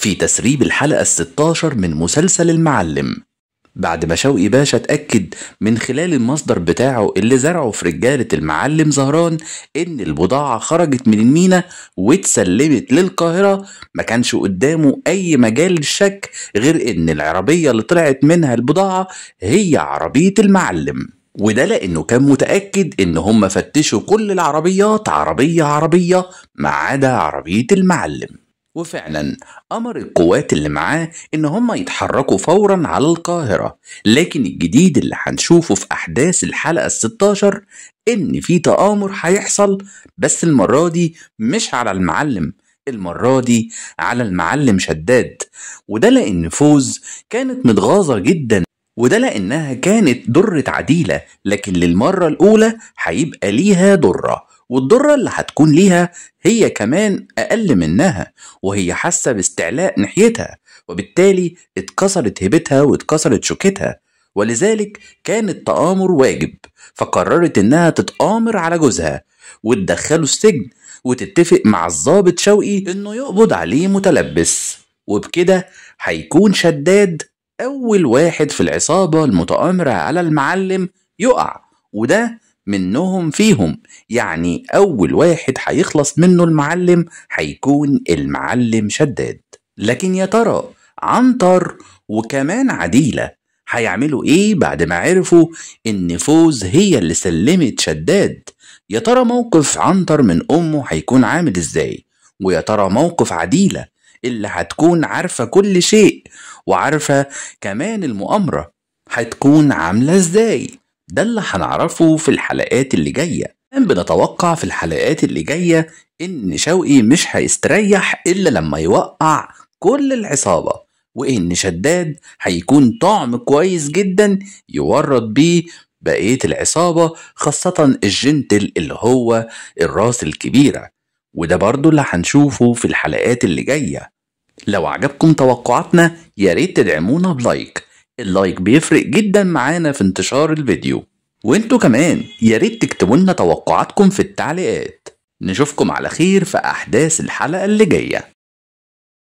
في تسريب الحلقة الستاشر من مسلسل المعلم بعد ما شوقي باشا اتأكد من خلال المصدر بتاعه اللي زرعه في رجالة المعلم زهران إن البضاعة خرجت من المينا واتسلمت للقاهرة ما كانش قدامه أي مجال للشك غير إن العربية اللي طلعت منها البضاعة هي عربية المعلم وده لأنه كان متأكد إن هم فتشوا كل العربيات عربية عربية ما عدا عربية المعلم وفعلا أمر القوات اللي معاه إن هم يتحركوا فورا على القاهرة لكن الجديد اللي هنشوفه في أحداث الحلقة الستاشر إن في تآمر هيحصل بس المرة دي مش على المعلم المرة دي على المعلم شداد وده لأن فوز كانت متغاظة جدا وده لأنها كانت درة عديلة لكن للمرة الأولى هيبقى ليها درة والضرة اللي هتكون ليها هي كمان أقل منها وهي حاسة باستعلاء ناحيتها وبالتالي اتكسرت هيبتها واتكسرت شوكتها ولذلك كان التآمر واجب فقررت إنها تتآمر على جوزها وتدخله السجن وتتفق مع الظابط شوقي إنه يقبض عليه متلبس وبكده هيكون شداد أول واحد في العصابة المتآمرة على المعلم يقع وده منهم فيهم يعني أول واحد هيخلص منه المعلم هيكون المعلم شداد لكن يا ترى عنتر وكمان عديلة هيعملوا إيه بعد ما عرفوا إن فوز هي اللي سلمت شداد يا ترى موقف عنتر من أمه هيكون عامل إزاي ويا ترى موقف عديلة اللي هتكون عارفة كل شيء وعارفة كمان المؤامرة هتكون عاملة إزاي ده اللي هنعرفه في الحلقات اللي جايه بنتوقع في الحلقات اللي جايه ان شوقي مش هيستريح الا لما يوقع كل العصابه وان شداد هيكون طعم كويس جدا يورط بيه بقيه العصابه خاصه الجنتل اللي هو الراس الكبيره وده برضو اللي هنشوفه في الحلقات اللي جايه لو عجبكم توقعاتنا ياريت تدعمونا بلايك اللايك بيفرق جدا معانا في انتشار الفيديو وانتوا كمان ياريت تكتبوا لنا توقعاتكم في التعليقات نشوفكم على خير في احداث الحلقه اللي جايه